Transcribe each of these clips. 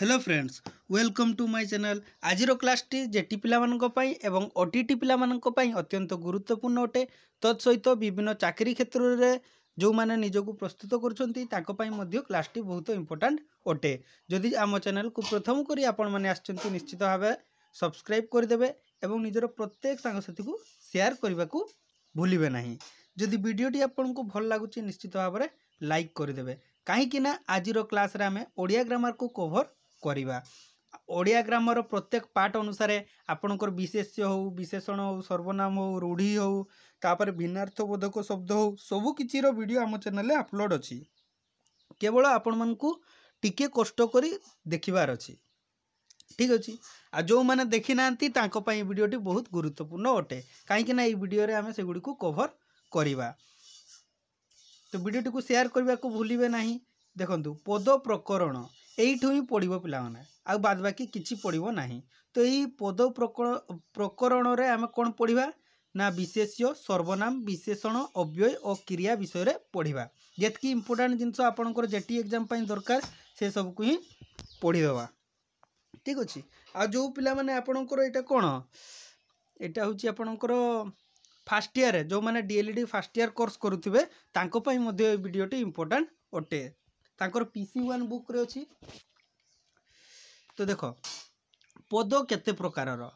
hello friends welcome to my channel ଆଜିର କ୍ଲାସ୍ଟି jetty ପିଲାମାନଙ୍କ ପାଇଁ ଏବଂ ଓ ଟି ଟି ପିଲାମାନଙ୍କ ପାଇଁ ଅତ୍ୟନ୍ତ ଗୁରୁତ୍ୱପୂର୍ଣ୍ଣ ଅଟେ ତତ୍ସହିତ ବିଭିନ୍ନ ଚାକିରି କ୍ଷେତ୍ରରେ ଯେଉଁମାନେ ନିଜକୁ ପ୍ରସ୍ତୁତ କରୁଛନ୍ତି ତାଙ୍କ ପାଇଁ ମଧ୍ୟ କ୍ଲାସ୍ଟି ବହୁତ ଇମ୍ପୋର୍ଟାଣ୍ଟ ଅଟେ ଯଦି ଆମ ଚ୍ୟାନେଲ୍କୁ ପ୍ରଥମ କରି ଆପଣମାନେ ଆସିଛନ୍ତି ନିଶ୍ଚିତ ଭାବେ ସବସ୍କ୍ରାଇବ୍ କରିଦେବେ ଏବଂ ନିଜର ପ୍ରତ୍ୟେକ ସାଙ୍ଗସାଥିକୁ ସେୟାର କରିବାକୁ ଭୁଲିବେ ନାହିଁ ଯଦି ଭିଡ଼ିଓଟି ଆପଣଙ୍କୁ ଭଲ ଲାଗୁଛି ନିଶ୍ଚିତ ଭାବରେ ଲାଇକ୍ କରିଦେବେ କାହିଁକିନା ଆଜିର କ୍ଲାସ୍ରେ ଆମେ ଓଡ଼ିଆ ଗ୍ରାମାରକୁ କଭର୍ କରିବା ଓଡ଼ିଆ ଗ୍ରାମର ପ୍ରତ୍ୟେକ ପାର୍ଟ ଅନୁସାରେ ଆପଣଙ୍କର ବିଶେଷ୍ୟ ହେଉ ବିଶେଷଣ ହେଉ ସର୍ବନାମ ହେଉ ରୂଢ଼ି ହେଉ ତାପରେ ଭିନ୍ନାର୍ଥବୋଧକ ଶବ୍ଦ ହେଉ ସବୁ କିଛିର ଭିଡ଼ିଓ ଆମ ଚ୍ୟାନେଲ୍ରେ ଅପଲୋଡ଼୍ ଅଛି କେବଳ ଆପଣମାନଙ୍କୁ ଟିକିଏ କଷ୍ଟ କରି ଦେଖିବାର ଅଛି ଠିକ୍ ଅଛି ଆଉ ଯେଉଁମାନେ ଦେଖିନାହାନ୍ତି ତାଙ୍କ ପାଇଁ ଭିଡ଼ିଓଟି ବହୁତ ଗୁରୁତ୍ୱପୂର୍ଣ୍ଣ ଅଟେ କାହିଁକିନା ଏଇ ଭିଡ଼ିଓରେ ଆମେ ସେଗୁଡ଼ିକୁ କଭର୍ କରିବା ତ ଭିଡ଼ିଓଟିକୁ ସେୟାର କରିବାକୁ ଭୁଲିବେ ନାହିଁ ଦେଖନ୍ତୁ ପଦ ପ୍ରକରଣ ଏଇଠୁ ହିଁ ପଡ଼ିବ ପିଲାମାନେ ଆଉ ବାଦ ବାକି କିଛି ପଡ଼ିବ ନାହିଁ ତ ଏଇ ପଦ ପ୍ରକରଣରେ ଆମେ କ'ଣ ପଢ଼ିବା ନା ବିଶେଷ୍ୟ ସର୍ବନାମ ବିଶେଷଣ ଅବ୍ୟୟ ଓ କ୍ରିୟା ବିଷୟରେ ପଢ଼ିବା ଯେତିକି ଇମ୍ପୋର୍ଟାଣ୍ଟ ଜିନିଷ ଆପଣଙ୍କର ଜେଟି ଏକ୍ଜାମ୍ ପାଇଁ ଦରକାର ସେସବୁକୁ ହିଁ ପଢ଼ିଦେବା ଠିକ୍ ଅଛି ଆଉ ଯେଉଁ ପିଲାମାନେ ଆପଣଙ୍କର ଏଇଟା କ'ଣ ଏଇଟା ହେଉଛି ଆପଣଙ୍କର ଫାର୍ଷ୍ଟ ଇୟର୍ରେ ଯେଉଁମାନେ ଡିଏଲ୍ଇଡ଼ି ଫାର୍ଷ୍ଟ ଇୟର୍ କୋର୍ସ କରୁଥିବେ ତାଙ୍କ ପାଇଁ ମଧ୍ୟ ଏ ଭିଡ଼ିଓଟି ଇମ୍ପୋର୍ଟାଣ୍ଟ ଅଟେ ତାଙ୍କର ପି ସି ୱାନ୍ ବୁକ୍ରେ ଅଛି ତ ଦେଖ ପଦ କେତେ ପ୍ରକାରର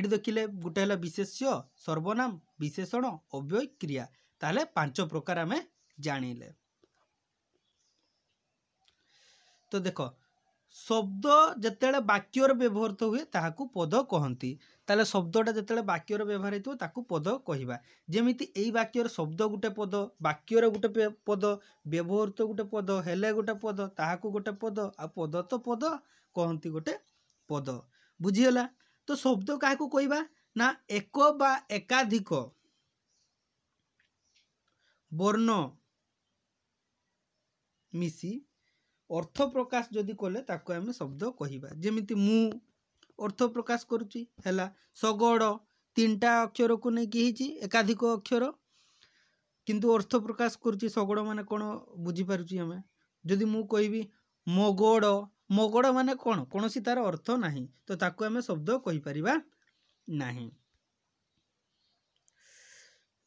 ଏଠି ଦେଖିଲେ ଗୋଟେ ହେଲା ବିଶେଷ୍ୟ ସର୍ବନାମ ବିଶେଷଣ ଅବ୍ୟୟ କ୍ରିୟା ତାହେଲେ ପାଞ୍ଚ ପ୍ରକାର ଆମେ ଜାଣିଲେ ତ ଦେଖ ଶବ୍ଦ ଯେତେବେଳେ ବାକ୍ୟରେ ବ୍ୟବହୃତ ହୁଏ ତାହାକୁ ପଦ କହନ୍ତି ତାହେଲେ ଶବ୍ଦଟା ଯେତେବେଳେ ବାକ୍ୟରେ ବ୍ୟବହାର ହେଇଥିବ ତାକୁ ପଦ କହିବା ଯେମିତି ଏଇ ବାକ୍ୟର ଶବ୍ଦ ଗୋଟେ ପଦ ବାକ୍ୟର ଗୋଟେ ପଦ ବ୍ୟବହୃତ ଗୋଟେ ପଦ ହେଲେ ଗୋଟେ ପଦ ତାହାକୁ ଗୋଟେ ପଦ ଆଉ ପଦ ତ ପଦ କହନ୍ତି ଗୋଟେ ପଦ ବୁଝିଗଲା ତ ଶବ୍ଦ କାହାକୁ କହିବା ନା ଏକ ବା ଏକାଧିକ ବର୍ଣ୍ଣ ମିଶି अर्थ प्रकाश जदि कले आम शब्द कहवा जमी मु अर्थ प्रकाश करुच्ला सगड़ तीन टा अक्षर को लेकिन एकाधिक अक्षर किंतु अर्थ प्रकाश करगड़ मान कौन बुझीपार जदि मु कह मगड़ मगड़ मान कौन कौन सी तार अर्थ ना तो आम शब्द कहीपरिया ना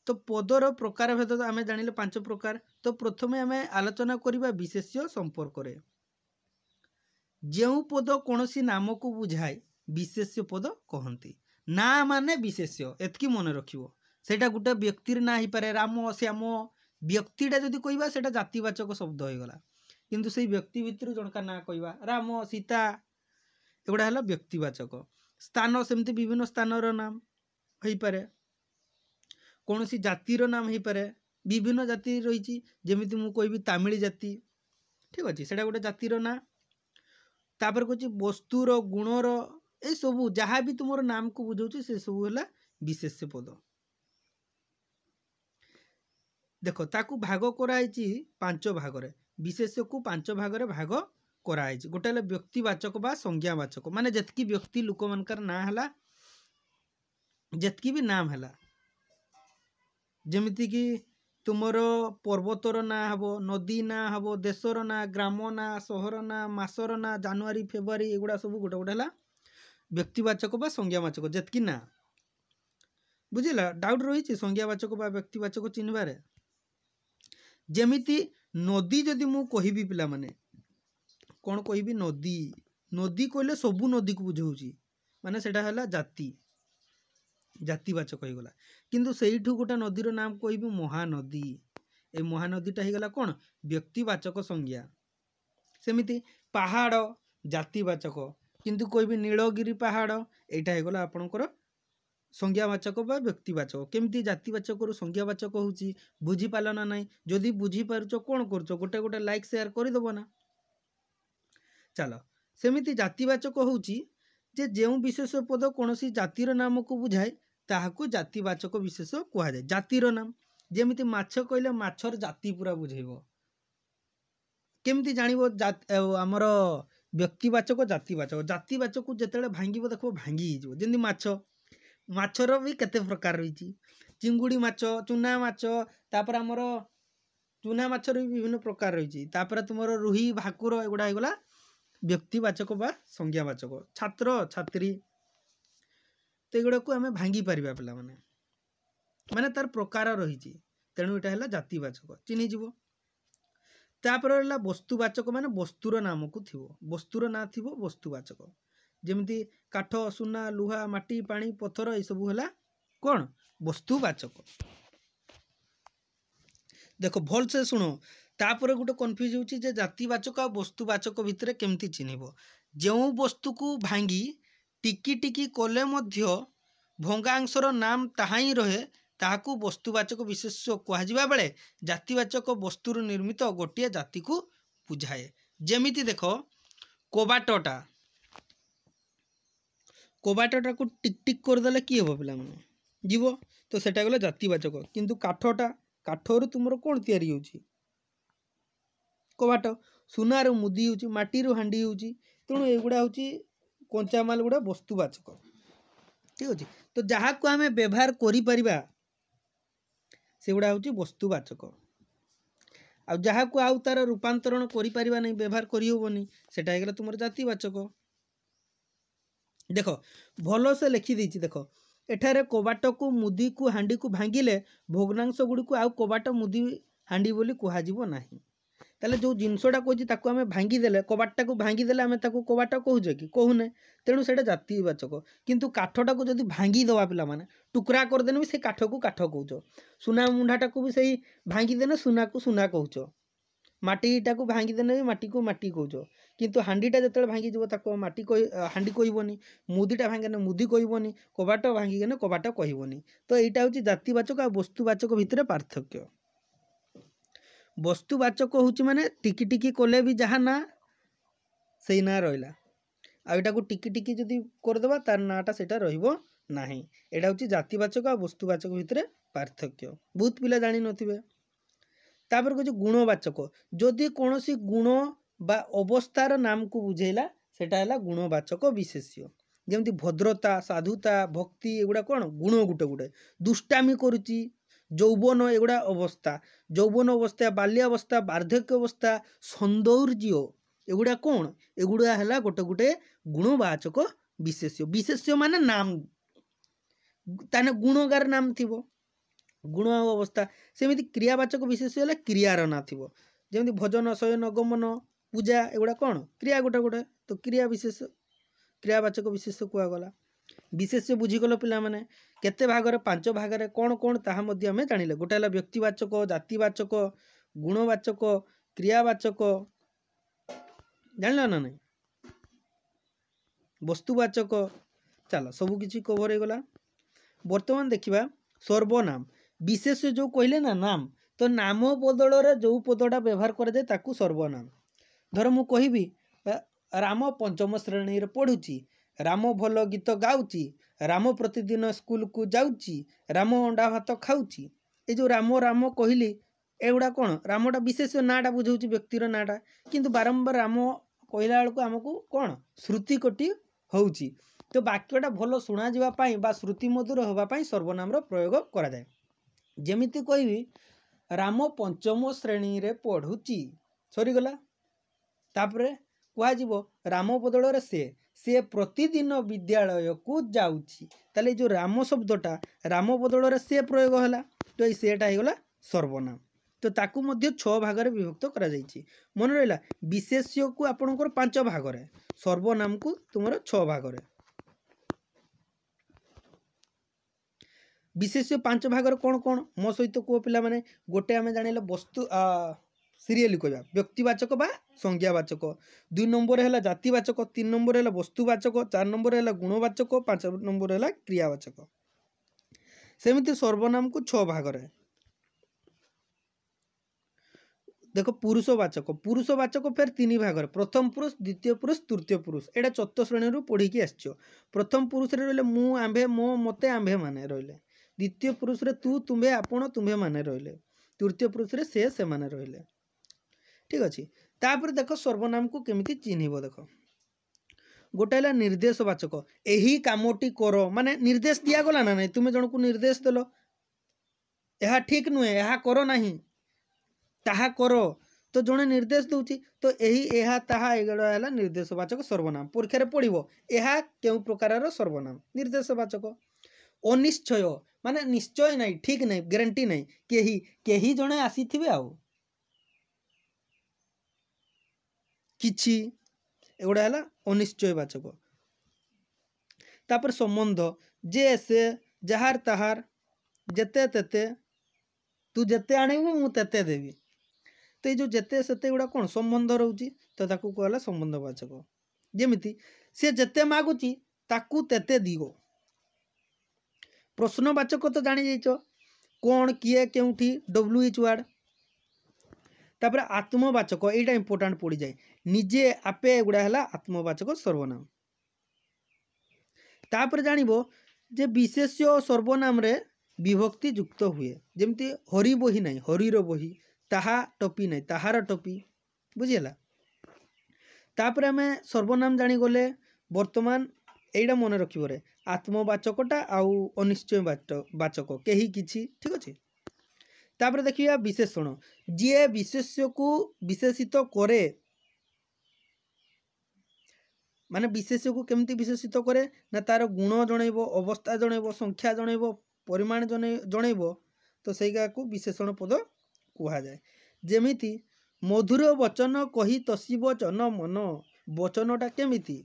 তো পদর প্রকারভেদ আমি জাঁলে পাঁচ প্রকার তো প্রথমে আমি আলোচনা করা বিশেষ্য সম্পর্কের যে পদ কোণী নামকু বুঝায় বিশেষ্য পদ কহতি না মানে বিশেষ্য এতকি মনে রাখব সেটা গোটে ব্যক্তির না হইপরে রাম শ্যাম ব্যক্তিটা যদি কইবা সেটা জাতিবাচক শব্দ হয়ে কিন্তু সেই ব্যক্তি ভিতর জনকার না কইবা রাম সীতা এগুলা হল ব্যক্তিবাচক স্থান সেমতি বিভিন্ন স্থানর নাম হইপরে कौन सी जातिर नाम हो पाए विभिन्न जाति रही जमी कह तमिल जाति ठीक अच्छे से गोटे जातिर ना तापर कह वस्तुर गुणर यह सब जहाँ भी तुम नाम को बुझाऊ से सब विशेष पद देख ताक भाग कराई पांच भाग विशेष को पांच भाग भाग कराई गोटे व्यक्तिवाचक व संज्ञावाचक मान जी व्यक्ति लोक मान ना जितकी भी नाम है ଯେମିତିକି ତୁମର ପର୍ବତର ନାଁ ହେବ ନଦୀ ନାଁ ହେବ ଦେଶର ନାଁ ଗ୍ରାମ ନାଁ ସହର ନାଁ ମାସର ନାଁ ଜାନୁଆରୀ ଫେବୃଆରୀ ଏଗୁଡ଼ା ସବୁ ଗୋଟେ ଗୋଟେ ହେଲା ବ୍ୟକ୍ତିବାଚକ ବା ସଂଜ୍ଞାବାଚକ ଯେତିକି ନାଁ ବୁଝିଲା ଡାଉଟ୍ ରହିଛି ସଂଜ୍ଞାବାଚକ ବା ବ୍ୟକ୍ତିବାଚକ ଚିହ୍ନିବାରେ ଯେମିତି ନଦୀ ଯଦି ମୁଁ କହିବି ପିଲାମାନେ କ'ଣ କହିବି ନଦୀ ନଦୀ କହିଲେ ସବୁ ନଦୀକୁ ବୁଝାଉଛି ମାନେ ସେଇଟା ହେଲା ଜାତି ଜାତିବାଚକ ହେଇଗଲା କିନ୍ତୁ ସେଇଠୁ ଗୋଟେ ନଦୀର ନାମ କହିବୁ ମହାନଦୀ ଏ ମହାନଦୀଟା ହେଇଗଲା କ'ଣ ବ୍ୟକ୍ତିବାଚକ ସଂଜ୍ଞା ସେମିତି ପାହାଡ଼ ଜାତିବାଚକ କିନ୍ତୁ କହିବି ନୀଳଗିରି ପାହାଡ଼ ଏଇଟା ହେଇଗଲା ଆପଣଙ୍କର ସଂଜ୍ଞାବାଚକ ବା ବ୍ୟକ୍ତିବାଚକ କେମିତି ଜାତିବାଚକରୁ ସଂଜ୍ଞାବାଚକ ହେଉଛି ବୁଝିପାରିଲ ନା ନାହିଁ ଯଦି ବୁଝିପାରୁଛ କ'ଣ କରୁଛ ଗୋଟେ ଗୋଟେ ଲାଇକ୍ ସେୟାର କରିଦେବ ନା ଚାଲ ସେମିତି ଜାତିବାଚକ ହେଉଛି ଯେ ଯେଉଁ ବିଶେଷ ପଦ କୌଣସି ଜାତିର ନାମକୁ ବୁଝାଏ ତାହାକୁ ଜାତିବାଚକ ବିଶେଷ କୁହାଯାଏ ଜାତିର ନାମ ଯେମିତି ମାଛ କହିଲେ ମାଛର ଜାତି ପୁରା ବୁଝେଇବ କେମିତି ଜାଣିବ ଆମର ବ୍ୟକ୍ତିବାଚକ ଜାତିବାଚକ ଜାତିବାଚକକୁ ଯେତେବେଳେ ଭାଙ୍ଗିବ ଦେଖିବ ଭାଙ୍ଗି ହେଇଯିବ ଯେମିତି ମାଛ ମାଛର ବି କେତେ ପ୍ରକାର ରହିଛି ଚିଙ୍ଗୁଡ଼ି ମାଛ ଚୁନା ମାଛ ତାପରେ ଆମର ଚୁନା ମାଛର ବି ବିଭିନ୍ନ ପ୍ରକାର ରହିଛି ତାପରେ ତୁମର ରୁହି ଭାକୁର ଏଗୁଡ଼ା ହେଇଗଲା ବ୍ୟକ୍ତିବାଚକ ବା ସଂଜ୍ଞାବାଚକ ଛାତ୍ର ଛାତ୍ରୀ ତ ଏଗୁଡ଼ାକୁ ଆମେ ଭାଙ୍ଗି ପାରିବା ପିଲାମାନେ ମାନେ ତାର ପ୍ରକାର ରହିଛି ତେଣୁ ଏଇଟା ହେଲା ଜାତିବାଚକ ଚିହ୍ନିଯିବ ତାପରେ ହେଲା ବସ୍ତୁବାଚକ ମାନେ ବସ୍ତୁର ନାମକୁ ଥିବ ବସ୍ତୁର ନାଁ ଥିବ ବସ୍ତୁବାଚକ ଯେମିତି କାଠ ସୁନା ଲୁହା ମାଟି ପାଣି ପଥର ଏସବୁ ହେଲା କ'ଣ ବସ୍ତୁବାଚକ ଦେଖ ଭଲସେ ଶୁଣ ତାପରେ ଗୋଟେ କନଫ୍ୟୁଜ୍ ହେଉଛି ଯେ ଜାତିବାଚକ ଆଉ ବସ୍ତୁବାଚକ ଭିତରେ କେମିତି ଚିହ୍ନିବ ଯେଉଁ ବସ୍ତୁକୁ ଭାଙ୍ଗି ଟିକିଟିକି କଲେ ମଧ୍ୟ ଭଙ୍ଗାଂଶର ନାମ ତାହା ହିଁ ରହେ ତାହାକୁ ବସ୍ତୁବାଚକ ବିଶେଷ୍ୟ କୁହାଯିବା ବେଳେ ଜାତିବାଚକ ବସ୍ତୁରୁ ନିର୍ମିତ ଗୋଟିଏ ଜାତିକୁ ବୁଝାଏ ଯେମିତି ଦେଖ କୋବାଟଟା କୋବାଟଟାକୁ ଟିକ୍ ଟିକ୍ କରିଦେଲେ କି ହେବ ପିଲାମାନେ ଯିବ ତ ସେଟା ଗଲେ ଜାତିବାଚକ କିନ୍ତୁ କାଠଟା କାଠରୁ ତୁମର କ'ଣ ତିଆରି ହେଉଛି କୋବାଟ ସୁନାରୁ ମୁଦି ହେଉଛି ମାଟିରୁ ହାଣ୍ଡି ହେଉଛି ତେଣୁ ଏଗୁଡ଼ା ହେଉଛି कंचामाल गुड़ा वस्तुवाचक ठीक अच्छे तो जहाँ को आम व्यवहार करस्तुवाचक आहाक आउ तार रूपातरण करवहार करहबनी सेटाइल तुम जातिवाचक देख भल से लिखिदी देख एठार कबाट को मुदी को हाँ को भांगे भग्नांश गुड़ी आउ कबाट मुदी हाँ बोली कहना তাহলে ଯେଉଁ ଜିନିଷଟା କହୁଛି ତାକୁ ଆମେ ଭାଙ୍ଗିଦେଲେ କବାଟଟାକୁ ଭାଙ୍ଗିଦେଲେ ଆମେ ତାକୁ କବାଟ କହୁଛେ କି କହୁନେ ତେଣୁ ସେଇଟା ଜାତିବାଚକ କିନ୍ତୁ କାଠଟାକୁ ଯଦି ଭାଙ୍ଗିଦେବା ପିଲାମାନେ ଟୁକୁରା କରିଦେଲେ ବି ସେ କାଠକୁ କାଠ କହୁଛ ସୁନା ମୁଣ୍ଡାଟାକୁ ବି ସେଇ ଭାଙ୍ଗିଦେଲେ ସୁନାକୁ ସୁନା କହୁଛ ମାଟିଟାକୁ ଭାଙ୍ଗିଦେଲେ ବି ମାଟିକୁ ମାଟି କହୁଛ କିନ୍ତୁ ହାଣ୍ଡିଟା ଯେତେବେଳେ ଭାଙ୍ଗିଯିବ ତାକୁ ମାଟି ହାଣ୍ଡି କହିବନି ମୁଦିଟା ଭାଙ୍ଗିନେ ମୁଦି କହିବନି କବାଟ ଭାଙ୍ଗିଗଲେ କବାଟ କହିବନି ତ ଏଇଟା ହେଉଛି ଜାତିବାଚକ ଆଉ ବସ୍ତୁବାଚକ ଭିତରେ ପାର୍ଥକ୍ୟ ବସ୍ତୁବାଚକ ହେଉଛି ମାନେ ଟିକି ଟିକି କଲେ ବି ଯାହା ନାଁ ସେଇ ନାଁ ରହିଲା ଆଉ ଏଟାକୁ ଟିକି ଟିକି ଯଦି କରିଦେବା ତାର ନାଁଟା ସେଇଟା ରହିବ ନାହିଁ ଏଇଟା ହେଉଛି ଜାତିବାଚକ ଆଉ ବସ୍ତୁବାଚକ ଭିତରେ ପାର୍ଥକ୍ୟ ବହୁତ ପିଲା ଜାଣିନଥିବେ ତାପରେ କହୁଛି ଗୁଣବାଚକ ଯଦି କୌଣସି ଗୁଣ ବା ଅବସ୍ଥାର ନାମକୁ ବୁଝେଇଲା ସେଇଟା ହେଲା ଗୁଣବାଚକ ବିଶେଷ୍ୟ ଯେମିତି ଭଦ୍ରତା ସାଧୁତା ଭକ୍ତି ଏଗୁଡ଼ା କ'ଣ ଗୁଣ ଗୋଟେ ଗୋଟେ ଦୁଷ୍ଟାମି କରୁଛି ଯୌବନ ଏଗୁଡ଼ା ଅବସ୍ଥା ଯୌବନ ଅବସ୍ଥା ବାଲ୍ୟାବସ୍ଥା ବାର୍ଦ୍ଧକ୍ୟ ଅବସ୍ଥା ସୌନ୍ଦର୍ଯ୍ୟ ଏଗୁଡ଼ା କ'ଣ ଏଗୁଡ଼ା ହେଲା ଗୋଟେ ଗୋଟେ ଗୁଣବାଚକ ବିଶେଷ୍ୟ ବିଶେଷ୍ୟ ମାନେ ନାମ ତାହେଲେ ଗୁଣଗାର ନାମ ଥିବ ଗୁଣ ଅବସ୍ଥା ସେମିତି କ୍ରିୟାବାଚକ ବିଶେଷ ହେଲା କ୍ରିୟାର ନାଁ ଥିବ ଯେମିତି ଭଜନ ଶୟନ ଗମନ ପୂଜା ଏଗୁଡ଼ା କ'ଣ କ୍ରିୟା ଗୋଟେ ଗୋଟେ ତ କ୍ରିୟା ବିଶେଷ କ୍ରିୟାବାଚକ ବିଶେଷ କୁହାଗଲା ବିଶେଷ୍ୟ ବୁଝିଗଲ ପିଲାମାନେ କେତେ ଭାଗରେ ପାଞ୍ଚ ଭାଗରେ କ'ଣ କ'ଣ ତାହା ମଧ୍ୟ ଆମେ ଜାଣିଲେ ଗୋଟେ ହେଲା ବ୍ୟକ୍ତିବାଚକ ଜାତିବାଚକ ଗୁଣବାଚକ କ୍ରିୟାବାଚକ ଜାଣିଲ ନା ନାହିଁ ବସ୍ତୁବାଚକ ଚାଲ ସବୁକିଛି କଭର୍ ହେଇଗଲା ବର୍ତ୍ତମାନ ଦେଖିବା ସର୍ବନାମ ବିଶେଷ ଯେଉଁ କହିଲେ ନା ନାମ ତ ନାମ ବଦଳରେ ଯେଉଁ ପଦଟା ବ୍ୟବହାର କରାଯାଏ ତାକୁ ସର୍ବନାମ ଧର ମୁଁ କହିବି ରାମ ପଞ୍ଚମ ଶ୍ରେଣୀରେ ପଢ଼ୁଛି ରାମ ଭଲ ଗୀତ ଗାଉଛି ରାମ ପ୍ରତିଦିନ ସ୍କୁଲକୁ ଯାଉଛି ରାମ ଅଣ୍ଡା ଭାତ ଖାଉଛି ଏ ଯେଉଁ ରାମ ରାମ କହିଲି ଏଗୁଡ଼ା କ'ଣ ରାମଟା ବିଶେଷ ନାଁଟା ବୁଝାଉଛି ବ୍ୟକ୍ତିର ନାଁଟା କିନ୍ତୁ ବାରମ୍ବାର ରାମ କହିଲା ବେଳକୁ ଆମକୁ କ'ଣ ଶ୍ରୁତିକଟି ହେଉଛି ତ ବାକ୍ୟଟା ଭଲ ଶୁଣାଯିବା ପାଇଁ ବା ଶ୍ରୁତି ମଧୁର ହେବା ପାଇଁ ସର୍ବନାମର ପ୍ରୟୋଗ କରାଯାଏ ଯେମିତି କହିବି ରାମ ପଞ୍ଚମ ଶ୍ରେଣୀରେ ପଢ଼ୁଛି ସରିଗଲା ତାପରେ କୁହାଯିବ ରାମ ବଦଳରେ ସେ ସେ ପ୍ରତିଦିନ ବିଦ୍ୟାଳୟକୁ ଯାଉଛି ତାହେଲେ ଏ ଯେଉଁ ରାମ ଶବ୍ଦଟା ରାମ ବଦଳରେ ସେ ପ୍ରୟୋଗ ହେଲା ତ ଏଇ ସେଟା ହେଇଗଲା ସର୍ବନାମ ତ ତାକୁ ମଧ୍ୟ ଛଅ ଭାଗରେ ବିଭକ୍ତ କରାଯାଇଛି ମନେ ରହିଲା ବିଶେଷ୍ୟକୁ ଆପଣଙ୍କର ପାଞ୍ଚ ଭାଗରେ ସର୍ବନାମକୁ ତୁମର ଛଅ ଭାଗରେ ବିଶେଷ୍ୟ ପାଞ୍ଚ ଭାଗରେ କ'ଣ କ'ଣ ମୋ ସହିତ କୁହ ପିଲାମାନେ ଗୋଟେ ଆମେ ଜାଣିଲେ ବସ୍ତୁ সিরিয়ালি কহবা ব্যক্তিবাচক বা সংজ্ঞাবাচক দুই নম্বর হল জাতিবাচক তিন নম্বর হল বস্তুবাচক চার নম্বর হল গুণবাচক পাঁচ নম্বর হল ক্রিয়াবাচক সেমিতি সর্বনামকু ছ ভাগরে দেখো পুরুষবাচক পুরুষবাচক ফের তিন ভাগরে প্রথম পুরুষ দ্বিতীয় পুরুষ তৃতীয় পুরুষ এটা চতুর্থ শ্রেণীর পড়িকি আসছ প্রথম পুরুষরে রহলে মু আম্ভে মো মতে আম্ভে মানে রহলে দ্বিতীয় পুরুষরে তু তুম্ভে আপন তুম্ভে মানে রহলে তৃতীয় পুরুষরে সে সেমানে রহলে ঠিক আছে তাপরে দেখ সর্বনামকে কেমিতি চিহ্নিব দেখ গোটে হল নির্দেশবাচক এই কামটি কর মানে নির্দেশ দিয়াগলা না নাই তুমি জনকু নির্দেশ দেল ଏହା ଠିକ୍ ନୁହେଁ ଏହା କର ନାହିଁ ତାହା କର ତ ଜଣେ ନିର୍ଦ୍ଦେଶ ଦେଉଛି ତ ଏହି ଏହା ତାହା ଏଗୁଡ଼ା ହେଲା ନିର୍ଦ୍ଦେଶବାଚକ ସର୍ବନାମ ପରୀକ୍ଷାରେ ପଡ଼ିବ ଏହା କେଉଁ ପ୍ରକାରର ସର୍ବନାମ ନିର୍ଦ୍ଦେଶବାଚକ ଅନିଶ୍ଚୟ ମାନେ ନିଶ୍ଚୟ ନାହିଁ ଠିକ୍ ନାହିଁ ଗ୍ୟାରେଣ୍ଟି ନାହିଁ କେହି କେହି ଜଣେ ଆସିଥିବେ ଆଉ କିଛି ଏଗୁଡ଼ା ହେଲା ଅନିଶ୍ଚୟବାଚକ ତାପରେ ସମ୍ବନ୍ଧ ଯେ ସେ ଯାହାର ତାହାର ଯେତେ ତେତେ ତୁ ଯେତେ ଆଣିବୁ ମୁଁ ତେତେ ଦେବି ତ ଏଇ ଯେଉଁ ଯେତେ ସେତେ ଗୁଡ଼ା କ'ଣ ସମ୍ବନ୍ଧ ରହୁଛି ତ ତାକୁ କୁହାଗଲା ସମ୍ବନ୍ଧବାଚକ ଯେମିତି ସେ ଯେତେ ମାଗୁଛି ତାକୁ ତେତେ ଦିଅ ପ୍ରଶ୍ନବାଚକ ତ ଜାଣିଯାଇଛ କ'ଣ କିଏ କେଉଁଠି ଡବ୍ଲ୍ୟୁ ଏଚ୍ ୱାର୍ଡ଼ ତାପରେ ଆତ୍ମବାଚକ ଏଇଟା ଇମ୍ପୋର୍ଟାଣ୍ଟ ପଡ଼ିଯାଏ ନିଜେ ଆପେ ଏଗୁଡ଼ା ହେଲା ଆତ୍ମବାଚକ ସର୍ବନାମ ତାପରେ ଜାଣିବ ଯେ ବିଶେଷ୍ୟ ସର୍ବନାମରେ ବିଭକ୍ତି ଯୁକ୍ତ ହୁଏ ଯେମିତି ହରି ବହି ନାହିଁ ହରିର ବହି ତାହା ଟପି ନାହିଁ ତାହାର ଟପି ବୁଝିହେଲା ତାପରେ ଆମେ ସର୍ବନାମ ଜାଣିଗଲେ ବର୍ତ୍ତମାନ ଏଇଟା ମନେ ରଖିବରେ ଆତ୍ମବାଚକଟା ଆଉ ଅନିଶ୍ଚୟ ବାଚକ କେହି କିଛି ଠିକ୍ ଅଛି ତାପରେ ଦେଖିବା ବିଶେଷଣ ଯିଏ ବିଶେଷ୍ୟକୁ ବିଶେଷିତ କରେ ମାନେ ବିଶେଷକୁ କେମିତି ବିଶେଷିତ କରେ ନା ତା'ର ଗୁଣ ଜଣେଇବ ଅବସ୍ଥା ଜଣେଇବ ସଂଖ୍ୟା ଜଣେଇବ ପରିମାଣ ଜଣେଇ ଜଣେଇବ ତ ସେଇଗାକୁ ବିଶେଷଣ ପଦ କୁହାଯାଏ ଯେମିତି ମଧୁର ବଚନ କହି ତସିବ ଚନ ମନ ବଚନଟା କେମିତି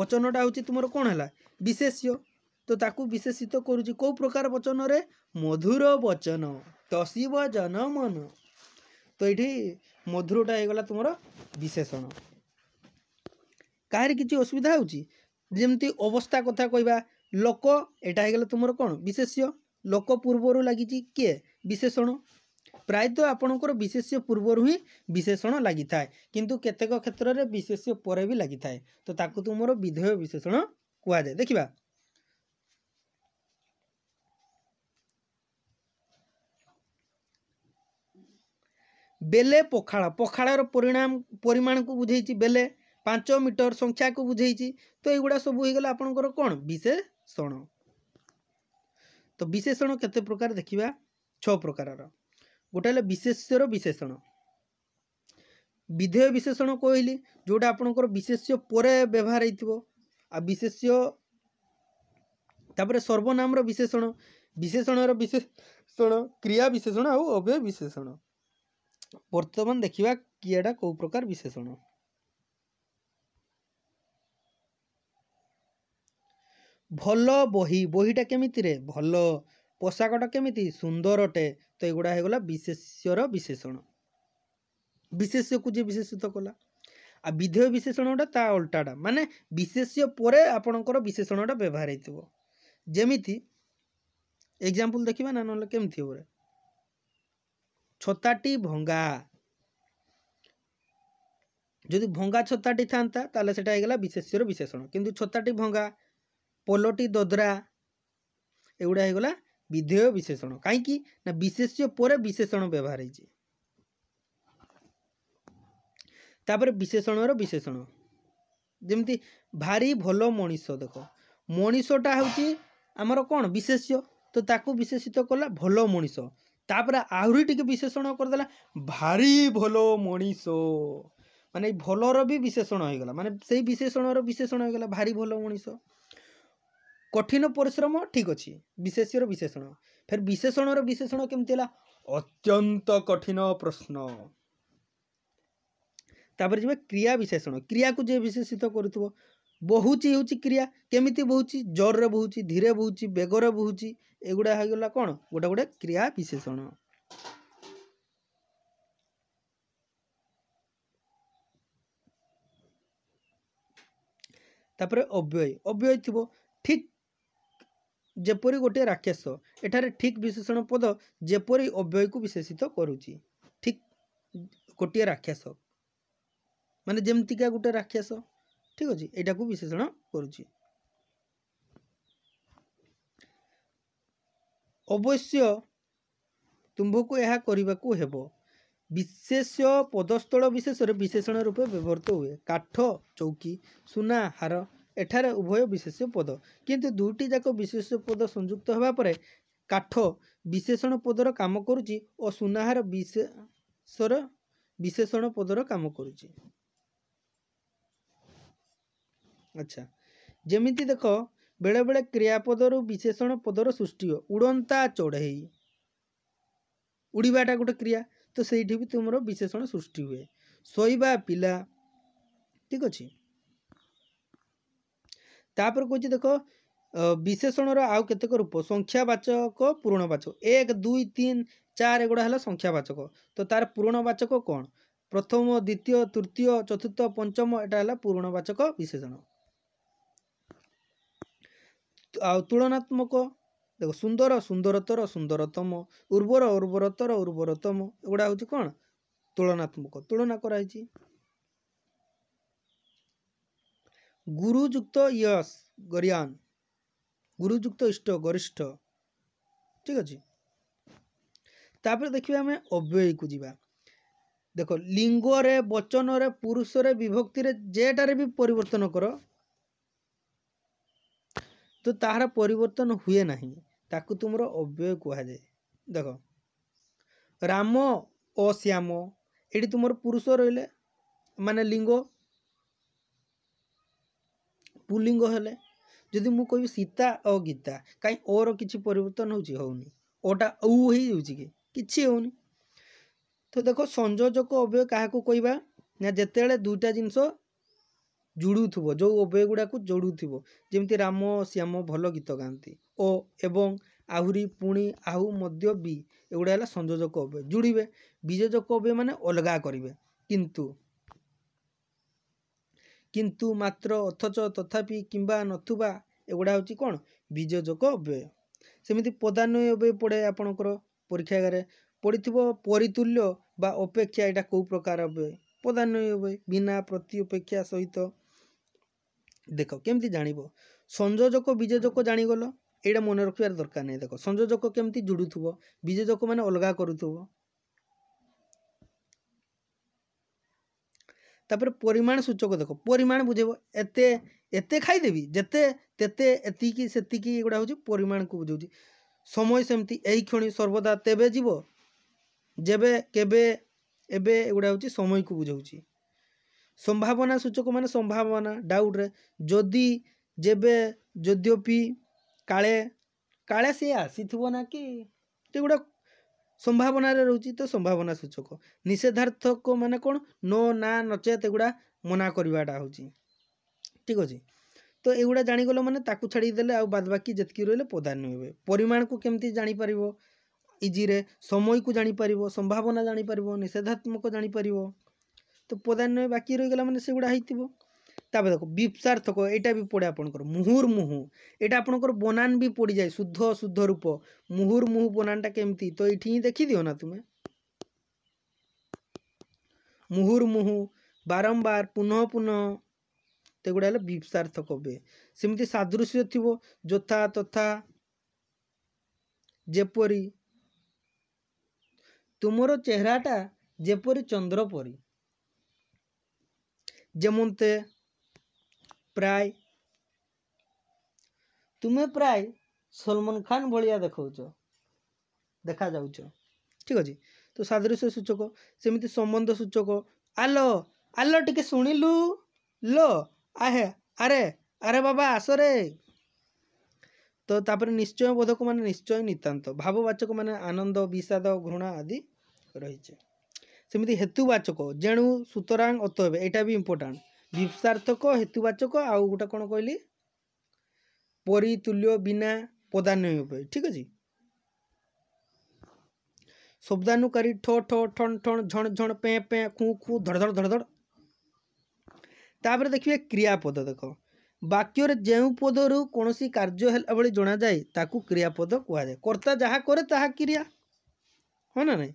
ବଚନଟା ହେଉଛି ତୁମର କ'ଣ ହେଲା ବିଶେଷ୍ୟ ତ ତାକୁ ବିଶେଷିତ କରୁଛି କେଉଁ ପ୍ରକାର ବଚନରେ ମଧୁର ବଚନ ତସିବ ଜନ ମନ ତ ଏଇଠି ମଧୁରଟା ହେଇଗଲା ତୁମର ବିଶେଷଣ କାହାରି କିଛି ଅସୁବିଧା ହେଉଛି ଯେମିତି ଅବସ୍ଥା କଥା କହିବା ଲୋକ ଏଇଟା ହେଇଗଲା ତୁମର କ'ଣ ବିଶେଷ୍ୟ ଲୋକ ପୂର୍ବରୁ ଲାଗିଛି କିଏ ବିଶେଷଣ ପ୍ରାୟତଃ ଆପଣଙ୍କର ବିଶେଷ୍ୟ ପୂର୍ବରୁ ହିଁ ବିଶେଷଣ ଲାଗିଥାଏ କିନ୍ତୁ କେତେକ କ୍ଷେତ୍ରରେ ବିଶେଷ୍ୟ ପରେ ବି ଲାଗିଥାଏ ତ ତାକୁ ତୁମର ବିଧେୟ ବିଶେଷଣ କୁହାଯାଏ ଦେଖିବା ବେଲେ ପଖାଳ ପଖାଳର ପରିଣାମ ପରିମାଣକୁ ବୁଝେଇଛି ବେଲେ ପାଞ୍ଚ ମିଟର ସଂଖ୍ୟାକୁ ବୁଝେଇଛି ତ ଏଗୁଡ଼ା ସବୁ ହେଇଗଲା ଆପଣଙ୍କର କ'ଣ ବିଶେଷଣ ତ ବିଶେଷଣ କେତେ ପ୍ରକାର ଦେଖିବା ଛଅ ପ୍ରକାରର ଗୋଟେ ହେଲା ବିଶେଷ୍ୟର ବିଶେଷଣ ବିଧେୟ ବିଶେଷଣ କହିଲି ଯେଉଁଟା ଆପଣଙ୍କର ବିଶେଷ୍ୟ ପରେ ବ୍ୟବହାର ହେଇଥିବ ଆଉ ବିଶେଷ୍ୟ ତାପରେ ସର୍ବନାମର ବିଶେଷଣ ବିଶେଷଣର ବିଶେଷଣ କ୍ରିୟା ବିଶେଷଣ ଆଉ ଅବ୍ୟୟ ବିଶେଷଣ ବର୍ତ୍ତମାନ ଦେଖିବା କିଏଟା କେଉଁ ପ୍ରକାର ବିଶେଷଣ ଭଲ ବହି ବହିଟା କେମିତିରେ ଭଲ ପୋଷାକଟା କେମିତି ସୁନ୍ଦର ଅଟେ ତ ଏଗୁଡ଼ା ହେଇଗଲା ବିଶେଷ୍ୟର ବିଶେଷଣ ବିଶେଷ୍ୟକୁ ଯିଏ ବିଶେଷିତ କଲା ଆଉ ବିଧେୟ ବିଶେଷଣଟା ତା ଓଲଟାଟା ମାନେ ବିଶେଷ୍ୟ ପରେ ଆପଣଙ୍କର ବିଶେଷଣଟା ବ୍ୟବହାର ହେଇଥିବ ଯେମିତି ଏକ୍ଜାମ୍ପଲ୍ ଦେଖିବା ନା ନହେଲେ କେମିତି ଉପରେ ଛତାଟି ଭଙ୍ଗା ଯଦି ଭଙ୍ଗା ଛତାଟି ଥାନ୍ତା ତାହେଲେ ସେଇଟା ହେଇଗଲା ବିଶେଷ୍ୟର ବିଶେଷଣ କିନ୍ତୁ ଛତାଟି ଭଙ୍ଗା ପୋଲଟି ଦଦରା ଏଗୁଡ଼ା ହେଇଗଲା ବିଧେୟ ବିଶେଷଣ କାହିଁକି ନା ବିଶେଷ୍ୟ ପରେ ବିଶେଷଣ ବ୍ୟବହାର ହେଇଛି ତାପରେ ବିଶେଷଣର ବିଶେଷଣ ଯେମିତି ଭାରି ଭଲ ମଣିଷ ଦେଖ ମଣିଷଟା ହେଉଛି ଆମର କ'ଣ ବିଶେଷ୍ୟ ତ ତାକୁ ବିଶେଷିତ କଲା ଭଲ ମଣିଷ ତାପରେ ଆହୁରି ଟିକେ ବିଶେଷଣ କରିଦେଲା ଭାରି ଭଲ ମଣିଷ ମାନେ ଭଲର ବି ବିଶେଷଣ ହୋଇଗଲା ମାନେ ସେଇ ବିଶେଷଣର ବିଶେଷଣ ହୋଇଗଲା ଭାରି ଭଲ ମଣିଷ কঠিন পরিশ্রম ঠিক অছি বিশেষ্যর বিশেষণ ফের বিশেষণর বিশেষণ কেমতি হল অত্যন্ত কঠিন প্রশ্ন ତାପରେ ଯିବା କ୍ରିୟା ବିଶେଷଣ କ୍ରିୟାକୁ ଯିଏ ବିଶେଷିତ କରୁଥିବ ବହୁଚି ହେଉଛି କ୍ରିୟା କେମିତି ବହୁଛି ଜୋରରେ ବହୁଛି ଧୀରେ ବହୁଛି ବେଗରେ ବହୁଛି ଏଗୁଡ଼ା ହେଇଗଲା କ'ଣ ଗୋଟେ ଗୋଟେ କ୍ରିୟା ବିଶେଷଣ ତାପରେ ଅବ୍ୟୟ ଅବ୍ୟୟ ଥିବ ଠିକ୍ ଯେପରି ଗୋଟିଏ ରାକ୍ଷସ ଏଠାରେ ଠିକ୍ ବିଶେଷଣ ପଦ ଯେପରି ଅବ୍ୟୟକୁ ବିଶେଷିତ କରୁଛି ଠିକ୍ ଗୋଟିଏ ରାକ୍ଷସ ମାନେ ଯେମିତିକା ଗୋଟିଏ ରାକ୍ଷସ ଠିକ୍ ଅଛି ଏଇଟାକୁ ବିଶେଷଣ କରୁଛି ଅବଶ୍ୟ ତୁମ୍ଭକୁ ଏହା କରିବାକୁ ହେବ ବିଶେଷ ପଦସ୍ଥଳ ବିଶେଷରେ ବିଶେଷଣ ରୂପେ ବ୍ୟବହୃତ ହୁଏ କାଠ ଚୌକି ସୁନା ହାର ଏଠାରେ ଉଭୟ ବିଶେଷ ପଦ କିନ୍ତୁ ଦୁଇଟି ଯାକ ବିଶେଷ ପଦ ସଂଯୁକ୍ତ ହେବା ପରେ କାଠ ବିଶେଷଣ ପଦର କାମ କରୁଛି ଓ ସୁନାହାର ବିଶେଷର ବିଶେଷଣ ପଦର କାମ କରୁଛି ଆଚ୍ଛା ଯେମିତି ଦେଖ ବେଳେବେଳେ କ୍ରିୟାପଦରୁ ବିଶେଷଣ ପଦର ସୃଷ୍ଟି ହୁଏ ଉଡ଼ନ୍ତା ଚଢ଼େଇ ଉଡ଼ିବାଟା ଗୋଟେ କ୍ରିୟା ତ ସେଇଠି ବି ତୁମର ବିଶେଷଣ ସୃଷ୍ଟି ହୁଏ ଶୋଇବା ପିଲା ଠିକ୍ ଅଛି ତାପରେ କହୁଛି ଦେଖ ବିଶେଷଣର ଆଉ କେତେକ ରୂପ ସଂଖ୍ୟାବାଚକ ପୁରୁଣବାଚକ ଏକ ଦୁଇ ତିନି ଚାରି ଏଗୁଡ଼ା ହେଲା ସଂଖ୍ୟା ବାଚକ ତ ତାର ପୁରୁଣବାଚକ କ'ଣ ପ୍ରଥମ ଦ୍ୱିତୀୟ ତୃତୀୟ ଚତୁର୍ଥ ପଞ୍ଚମ ଏଇଟା ହେଲା ବାଚକ ବିଶେଷଣ ଆଉ ତୁଳନାତ୍ମକ ଦେଖ ସୁନ୍ଦର ସୁନ୍ଦରତର ସୁନ୍ଦରତମ ଉର୍ବର ଉର୍ବରତର ଉର୍ବରତମ ଏଗୁଡ଼ା ହେଉଛି କ'ଣ ତୁଳନାତ୍ମକ ତୁଳନା କରାହେଇଛି গুরুযুক্ত ইয়স গরিয়ান গুরুযুক্ত ইষ্ট গরিষ্ঠ ঠিক ଅଛି ତାପରେ ଦେଖିବା ଆମେ ଅବ୍ୟୟୀକୁ ଯିବା ଦେଖ ଲିଙ୍ଗରେ ବଚନରେ ପୁରୁଷରେ ବିଭକ୍ତିରେ ଯେଟାରେ ବି ପରିବର୍ତ୍ତନ କର ତ ତାହାର ପରିବର୍ତ୍ତନ ହୁଏ ନାହିଁ ତାକୁ ତୁମର ଅବ୍ୟୟ କୁହାଯାଏ ଦେଖ ରାମ ଓ ଶ୍ୟାମ ଏଠି ତୁମର ପୁରୁଷ ରହିଲେ ମାନେ ଲିଙ୍ଗ ପୁଲିଙ୍ଗ ହେଲେ ଯଦି ମୁଁ କହିବି ସୀତା ଓ ଗୀତା କାହିଁ ଓର କିଛି ପରିବର୍ତ୍ତନ ହେଉଛି ହେଉନି ଓଟା ଉ ହେଇଯାଉଛି କି କିଛି ହେଉନି ତ ଦେଖ ସଂଯୋଜକ ଅବୟ କାହାକୁ କହିବା ନା ଯେତେବେଳେ ଦୁଇଟା ଜିନିଷ ଯୋଡ଼ୁଥିବ ଯେଉଁ ଅବୟ ଗୁଡ଼ାକୁ ଯୋଡ଼ୁଥିବ ଯେମିତି ରାମ ଶ୍ୟାମ ଭଲ ଗୀତ ଗାଆନ୍ତି ଓ ଏବଂ ଆହୁରି ପୁଣି ଆହୁ ମଧ୍ୟ ବି ଏଗୁଡ଼ା ହେଲା ସଂଯୋଜକ ଅବୟ ଯୋଡ଼ିବେ ବିଜୋଜକ ଅବୟ ମାନେ ଅଲଗା କରିବେ କିନ୍ତୁ କିନ୍ତୁ ମାତ୍ର ଅଥଚ ତଥାପି କିମ୍ବା ନଥିବା ଏଗୁଡ଼ା ହେଉଛି କ'ଣ ବୀଜଯୋଗ ଅବ୍ୟୟ ସେମିତି ପଦାନ୍ୱୟ ଅବ୍ୟୟ ପଡ଼େ ଆପଣଙ୍କର ପରୀକ୍ଷାଗାରେ ପଡ଼ିଥିବ ପରିତୁଲ୍ୟ ବା ଅପେକ୍ଷା ଏଇଟା କେଉଁ ପ୍ରକାର ଅବ୍ୟୟ ପଦାନ୍ୱୟ ଅବ୍ୟୟ ବିନା ପ୍ରତି ଅପେକ୍ଷା ସହିତ ଦେଖ କେମିତି ଜାଣିବ ସଂଯୋଜକ ବୀଜଯୋଗ ଜାଣିଗଲ ଏଇଟା ମନେ ରଖିବାର ଦରକାର ନାହିଁ ଦେଖ ସଂଯୋଜକ କେମିତି ଯୋଡ଼ୁଥିବ ବୀଜଯୋଗ ମାନେ ଅଲଗା କରୁଥିବ ତାପରେ ପରିମାଣ ସୂଚକ ଦେଖ ପରିମାଣ ବୁଝେଇବ ଏତେ ଏତେ ଖାଇଦେବି ଯେତେ ତେତେ ଏତିକି ସେତିକି ଏଗୁଡ଼ା ହେଉଛି ପରିମାଣକୁ ବୁଝାଉଛି ସମୟ ସେମିତି ଏହି କ୍ଷଣି ସର୍ବଦା ତେବେ ଯିବ ଯେବେ କେବେ ଏବେ ଏଗୁଡ଼ା ହେଉଛି ସମୟକୁ ବୁଝାଉଛି ସମ୍ଭାବନା ସୂଚକ ମାନେ ସମ୍ଭାବନା ଡାଉଟ୍ରେ ଯଦି ଯେବେ ଯଦ୍ୟପି କାଳେ କାଳେ ସିଏ ଆସିଥିବ ନା କି ଏଗୁଡ଼ା ସମ୍ଭାବନାରେ ରହୁଛି ତ ସମ୍ଭାବନା ସୂଚକ ନିଷେଧାର୍ଥକ ମାନେ କ'ଣ ନୋ ନା ନଚେତ୍ ଏଗୁଡ଼ା ମନା କରିବାଟା ହେଉଛି ଠିକ୍ ଅଛି ତ ଏଗୁଡ଼ା ଜାଣିଗଲେ ମାନେ ତାକୁ ଛାଡ଼ିଦେଲେ ଆଉ ବାଦ ବାକି ଯେତିକି ରହିଲେ ପଦାନ୍ୟ ହେବେ ପରିମାଣକୁ କେମିତି ଜାଣିପାରିବ ଇଜିରେ ସମୟକୁ ଜାଣିପାରିବ ସମ୍ଭାବନା ଜାଣିପାରିବ ନିଷେଧାତ୍ମକ ଜାଣିପାରିବ ତ ପଦାନ୍ୟ ବାକି ରହିଗଲା ମାନେ ସେଗୁଡ଼ା ହେଇଥିବ ତାପରେ ଦେଖ ବିପ୍ସାର୍ଥକ ଏଇଟା ବି ପଡ଼େ ଆପଣଙ୍କର ମୁହୁର୍ ମୁହୁଁ ଏଇଟା ଆପଣଙ୍କର ବନାନ ବି ପଡ଼ିଯାଏ ଶୁଦ୍ଧ ଶୁଦ୍ଧ ରୂପ ମୁହୁର୍ ମୁହୁଁ ବନାନଟା କେମିତି ତ ଏଇଠି ହିଁ ଦେଖିଦିଅ ନା ତୁମେ ମୁହୁର୍ ମୁହୁଁ ବାରମ୍ବାର ପୁନଃ ପୁନଃ ତ ଏଗୁଡ଼ା ହେଲା ବିପ୍ସାର୍ଥକ ଅବ୍ୟୟ ସେମିତି ସାଦୃଶ୍ୟ ଥିବ ଯଥା ତଥା ଯେପରି ତୁମର ଚେହେରାଟା ଯେପରି ଚନ୍ଦ୍ର ପରି ଯେମନ୍ତେ ପ୍ରାୟ ତୁମେ ପ୍ରାୟ ସଲମାନ ଖାନ ଭଳିଆ ଦେଖାଉଛ ଦେଖାଯାଉଛ ଠିକ୍ ଅଛି ତ ସାଦୃଶ୍ୟ ସୂଚକ ସେମିତି ସମ୍ବନ୍ଧ ସୂଚକ ଆଲୋ ଆଲୋ ଟିକେ ଶୁଣିଲୁ ଲୋ ଆହେ ଆରେ ଆରେ ବାବା ଆସରେ ତ ତାପରେ ନିଶ୍ଚୟ ବୋଧକ ମାନେ ନିଶ୍ଚୟ ନିତାନ୍ତ ଭାବବାଚକ ମାନେ ଆନନ୍ଦ ବିଷାଦ ଘୃଣା ଆଦି ରହିଛି ସେମିତି ହେତୁବାଚକ ଯେଣୁ ସୁତରାଂ ଅତଏବ ଏଇଟା ବି ଇମ୍ପୋର୍ଟାଣ୍ଟ ବିପ୍ସାର୍ଥକ ହେତୁବାଚକ ଆଉ ଗୋଟେ କ'ଣ କହିଲି ପରିତୁଲ୍ୟ ବିନା ପଦାନ୍ୟ ଉପାୟ ଠିକ୍ ଅଛି ଶବ୍ଦାନୁକାରୀ ଠ ଠ ଠଣ ଠଣ ଝଣ ଝଣ ପେଁ ପେଁ ଖୁଁ ଖୁଁ ଧଡ଼ଧଡ଼ ଧଡ଼ଧଡ଼ ତାପରେ ଦେଖିବେ କ୍ରିୟାପଦ ଦେଖ ବାକ୍ୟରେ ଯେଉଁ ପଦରୁ କୌଣସି କାର୍ଯ୍ୟ ହେଲା ଭଳି ଜଣାଯାଏ ତାକୁ କ୍ରିୟାପଦ କୁହାଯାଏ କର୍ତ୍ତା ଯାହା କରେ ତାହା କ୍ରିୟା ହଁ ନା ନାହିଁ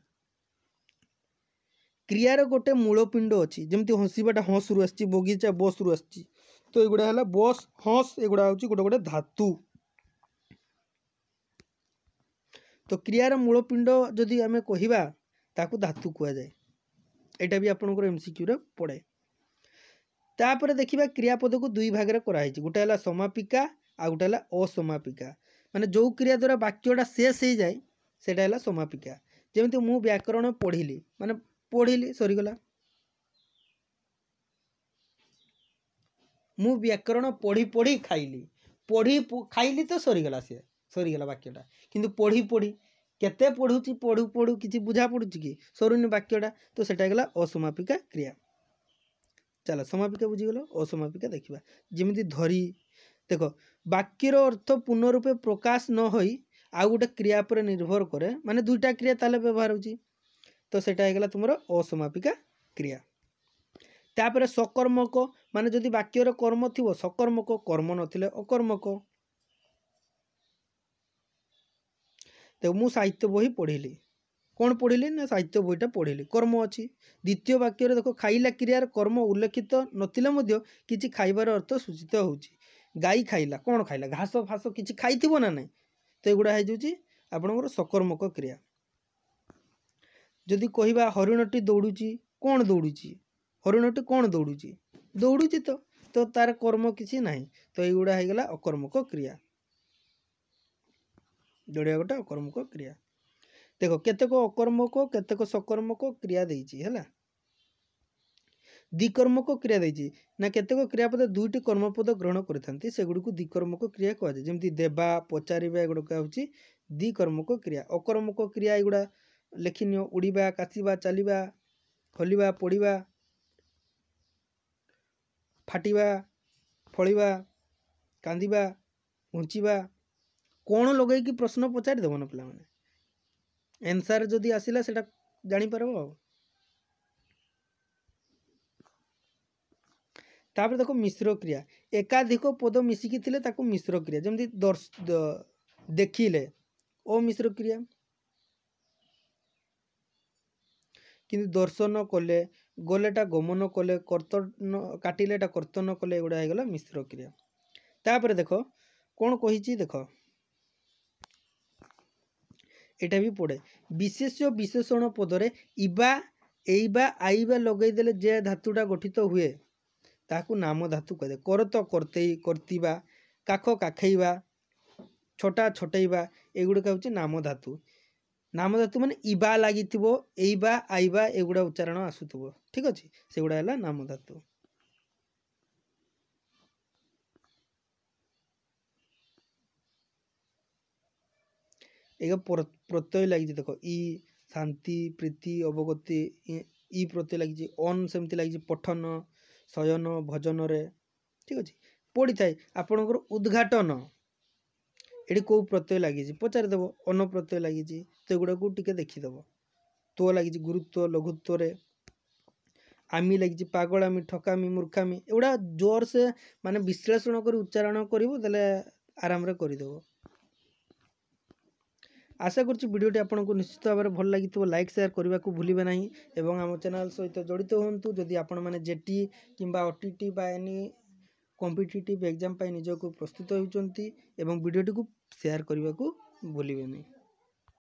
ক্রিয়ার গোটে মূলপিণ্ড অছি যেমন হসিবাটা হঁসরু আসছে বগিচা বসরু আসছে তো এগুলা হল বস হঁস এগুলা হচ্ছে গোটে গোটে ধাতু তো ক্রিয়ার মূলপিণ্ড যদি আমি কহিবা তাকে ধাতু কুযায় এটা বি আপনার এমসিকিউরে পড়ে তাপরে দেখিবা ক্রিয়াপদকু দুই ভাগরে করা হয়েছে গোটে হল সমাপিকা আর গোটে হল অসমাপিকা মানে যে ক্রিয়া দ্বারা বাক্যটা শেষ হয়ে যায় সেটা হল সমাপিকা যেমন মু ব্যাকরণ পড়িলি মানে पढ़िली सरगला मु व्याकरण पढ़ी पढ़ी खाइली पढ़ी खाइली तो सरीगला सी सरीगला वाक्यटा कि पढ़ी पढ़ी केते पढ़ु पढ़ू पढ़ू कि बुझा पड़ू कि सरुनि वाक्यटा तो सेटा असमापिका क्रिया चल समापिका बुझीगल असमापिका देखा जमी धरी देख वाक्यर अर्थ पूर्ण रूपे प्रकाश न हो आ गोटे क्रिया पर निर्भर कै माने दुईटा क्रिया तेल व्यवहार होती ତ ସେଇଟା ହେଇଗଲା ତୁମର ଅସମାପିକା କ୍ରିୟା ତାପରେ ସକର୍ମକ ମାନେ ଯଦି ବାକ୍ୟରେ କର୍ମ ଥିବ ସକର୍ମକ କର୍ମ ନଥିଲେ ଅକର୍ମକ ତ ମୁଁ ସାହିତ୍ୟ ବହି ପଢ଼ିଲି କ'ଣ ପଢ଼ିଲି ନା ସାହିତ୍ୟ ବହିଟା ପଢ଼ିଲି କର୍ମ ଅଛି ଦ୍ୱିତୀୟ ବାକ୍ୟରେ ଦେଖ ଖାଇଲା କ୍ରିୟାର କର୍ମ ଉଲ୍ଲେଖିତ ନଥିଲେ ମଧ୍ୟ କିଛି ଖାଇବାର ଅର୍ଥ ସୂଚିତ ହେଉଛି ଗାଈ ଖାଇଲା କ'ଣ ଖାଇଲା ଘାସ ଫାସ କିଛି ଖାଇଥିବ ନା ନାହିଁ ତ ଏଗୁଡ଼ା ହେଇଯାଉଛି ଆପଣଙ୍କର ସକର୍ମକ କ୍ରିୟା ଯଦି କହିବା ହରିଣଟି ଦୌଡ଼ୁଛି କ'ଣ ଦୌଡ଼ୁଛି ହରିଣଟି କ'ଣ ଦୌଡ଼ୁଛି ଦୌଡ଼ୁଛି ତ ତ ତାର କର୍ମ କିଛି ନାହିଁ ତ ଏଇଗୁଡ଼ା ହେଇଗଲା ଅକର୍ମକ କ୍ରିୟା ଦୌଡ଼ିବା ଗୋଟେ ଅକର୍ମକ କ୍ରିୟା ଦେଖ କେତେକ ଅକର୍ମକ କେତେକ ସକର୍ମକ କ୍ରିୟା ଦେଇଛି ହେଲା ଦ୍ୱିକର୍ମକ କ୍ରିୟା ଦେଇଛି ନା କେତେକ କ୍ରିୟାପଦ ଦୁଇଟି କର୍ମପଦ ଗ୍ରହଣ କରିଥାନ୍ତି ସେଗୁଡ଼ିକୁ ଦ୍ୱିକର୍ମକ କ୍ରିୟା କୁହାଯାଏ ଯେମିତି ଦେବା ପଚାରିବା ଏଗୁଡ଼ିକ ହେଉଛି ଦ୍ୱିକର୍ମକ କ୍ରିୟା ଅକର୍ମକ କ୍ରିୟା ଏଗୁଡ଼ା ଲେଖିନିଅ ଉଡ଼ିବା କାଶିବା ଚାଲିବା ଖୋଲିବା ପୋଡ଼ିବା ଫାଟିବା ଫଳିବା କାନ୍ଦିବା ଘୁଞ୍ଚିବା କ'ଣ ଲଗେଇକି ପ୍ରଶ୍ନ ପଚାରିଦେବ ନା ପିଲାମାନେ ଏନ୍ସାର୍ ଯଦି ଆସିଲା ସେଇଟା ଜାଣିପାରିବ ଆଉ ତାପରେ ଦେଖ ମିଶ୍ର କ୍ରିୟା ଏକାଧିକ ପଦ ମିଶିକି ଥିଲେ ତାକୁ ମିଶ୍ର କ୍ରିୟା ଯେମିତି ଦେଖିଲେ ଓ ମିଶ୍ର କ୍ରିୟା କିନ୍ତୁ ଦର୍ଶନ କଲେ ଗଲେଟା ଗମନ କଲେ କର୍ତ୍ତନ କାଟିଲେଟା କର୍ତ୍ତନ କଲେ ଏଗୁଡ଼ା ହେଇଗଲା ମିଶ୍ର କ୍ରିୟା ତାପରେ ଦେଖ କ'ଣ କହିଛି ଦେଖ ଏଇଟା ବି ପଡ଼େ ବିଶେଷ ବିଶେଷଣ ପଦରେ ଇବା ଏଇବା ଆଇବା ଲଗେଇଦେଲେ ଯେ ଧାତୁଟା ଗଠିତ ହୁଏ ତାହାକୁ ନାମ ଧାତୁ କୁହାଯାଏ କରତ କର୍ତ୍ତେଇ କର୍ତ୍ତିବା କାଖ କାଖେଇବା ଛଟା ଛଟେଇବା ଏଗୁଡ଼ିକ ହେଉଛି ନାମ ଧାତୁ ମାନେ ଇବା ଲାଗିଥିବ ଏଇବା ଆଇବା ଏଗୁଡ଼ା ଉଚ୍ଚାରଣ ଆସୁଥିବ ଠିକ୍ ଅଛି ସେଗୁଡ଼ା ହେଲା ନାମଧାତୁ ଏକ ପ୍ରତ୍ୟୟ ଲାଗିଛି ଦେଖ ଇ ଶାନ୍ତି ପ୍ରୀତି ଅବଗତି ଇ ପ୍ରତ୍ୟୟ ଲାଗିଛି ଅନ୍ ସେମିତି ଲାଗିଛି ପଠନ ଶୟନ ଭଜନରେ ଠିକ୍ ଅଛି ପଡ଼ିଥାଏ ଆପଣଙ୍କର ଉଦ୍ଘାଟନ ଏଠି କେଉଁ ପ୍ରତ୍ୟୟ ଲାଗିଛି ପଚାରିଦେବ ଅନ ପ୍ରତ୍ୟୟ ଲାଗିଛି ସେଗୁଡ଼ାକୁ ଟିକେ ଦେଖିଦେବ ତୋ ଲାଗିଛି ଗୁରୁତ୍ୱ ଲଘୁତ୍ୱରେ ଆମି ଲାଗିଛି ପାଗଳାମି ଠକାମି ମୂର୍ଖାମି ଏଗୁଡ଼ା ଜୋରସେ ମାନେ ବିଶ୍ଳେଷଣ କରି ଉଚ୍ଚାରଣ କରିବ ତାହେଲେ ଆରାମରେ କରିଦେବ ଆଶା କରୁଛି ଭିଡ଼ିଓଟି ଆପଣଙ୍କୁ ନିଶ୍ଚିତ ଭାବରେ ଭଲ ଲାଗିଥିବ ଲାଇକ୍ ସେୟାର କରିବାକୁ ଭୁଲିବେ ନାହିଁ ଏବଂ ଆମ ଚ୍ୟାନେଲ୍ ସହିତ ଜଡ଼ିତ ହୁଅନ୍ତୁ ଯଦି ଆପଣମାନେ ଜେ ଟି କିମ୍ବା ଓ ଟି ଟି ବା ଏନି କମ୍ପିଟେଟିଭ୍ ଏକ୍ଜାମ୍ ପାଇଁ ନିଜକୁ ପ୍ରସ୍ତୁତ ହେଉଛନ୍ତି ଏବଂ ଭିଡ଼ିଓଟିକୁ ସେୟାର୍ କରିବାକୁ ଭୁଲିବେନି